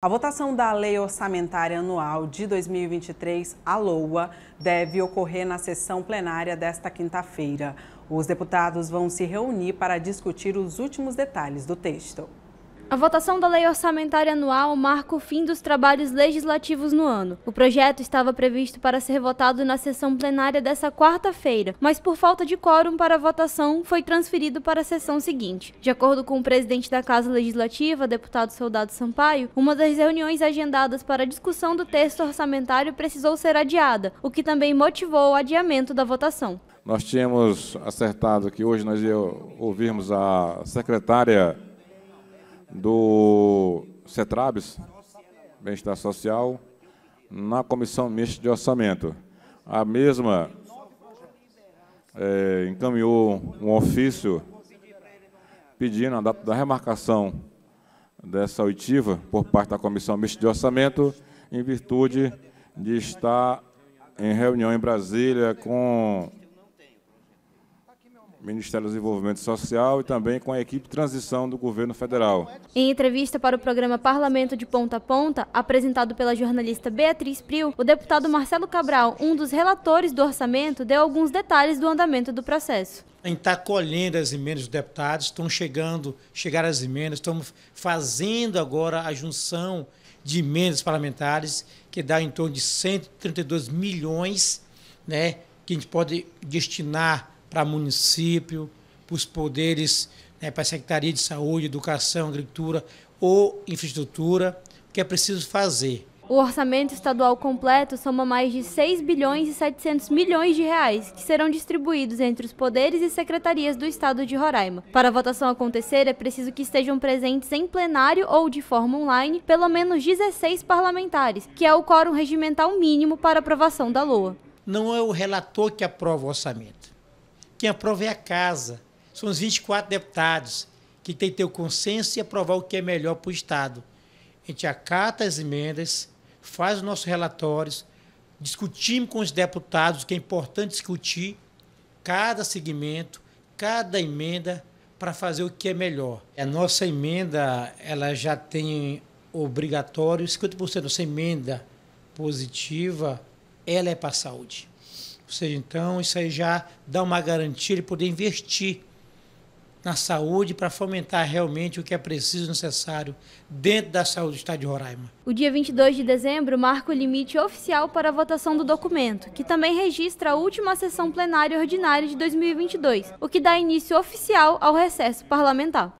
A votação da Lei Orçamentária Anual de 2023, a LOA, deve ocorrer na sessão plenária desta quinta-feira. Os deputados vão se reunir para discutir os últimos detalhes do texto. A votação da Lei Orçamentária Anual marca o fim dos trabalhos legislativos no ano. O projeto estava previsto para ser votado na sessão plenária dessa quarta-feira, mas por falta de quórum para a votação, foi transferido para a sessão seguinte. De acordo com o presidente da Casa Legislativa, deputado Soldado Sampaio, uma das reuniões agendadas para a discussão do texto orçamentário precisou ser adiada, o que também motivou o adiamento da votação. Nós tínhamos acertado que hoje nós ouvirmos a secretária do CETRABES, Bem-Estar Social, na Comissão Mista de Orçamento. A mesma é, encaminhou um ofício pedindo a data da remarcação dessa oitiva por parte da Comissão Mista de Orçamento, em virtude de estar em reunião em Brasília com Ministério do Desenvolvimento Social e também com a equipe de transição do governo federal. Em entrevista para o programa Parlamento de Ponta a Ponta, apresentado pela jornalista Beatriz Priu, o deputado Marcelo Cabral, um dos relatores do orçamento, deu alguns detalhes do andamento do processo. A gente está colhendo as emendas dos deputados, estão chegando, chegaram as emendas, estamos fazendo agora a junção de emendas parlamentares, que dá em torno de 132 milhões, né, que a gente pode destinar para município, para os poderes, né, para a Secretaria de Saúde, Educação, Agricultura ou Infraestrutura, o que é preciso fazer. O orçamento estadual completo soma mais de 6 bilhões e 700 milhões de reais, que serão distribuídos entre os poderes e secretarias do estado de Roraima. Para a votação acontecer, é preciso que estejam presentes em plenário ou de forma online pelo menos 16 parlamentares, que é o quórum regimental mínimo para aprovação da LOA. Não é o relator que aprova o orçamento. Quem aprova é a casa. São os 24 deputados que tem que ter o consenso e aprovar o que é melhor para o Estado. A gente acata as emendas, faz os nossos relatórios, discutimos com os deputados o que é importante discutir, cada segmento, cada emenda, para fazer o que é melhor. A nossa emenda ela já tem obrigatório, 50% da nossa emenda positiva, ela é para a saúde. Ou seja, então isso aí já dá uma garantia de poder investir na saúde para fomentar realmente o que é preciso e necessário dentro da saúde do Estado de Roraima. O dia 22 de dezembro marca o limite oficial para a votação do documento, que também registra a última sessão plenária ordinária de 2022, o que dá início oficial ao recesso parlamentar.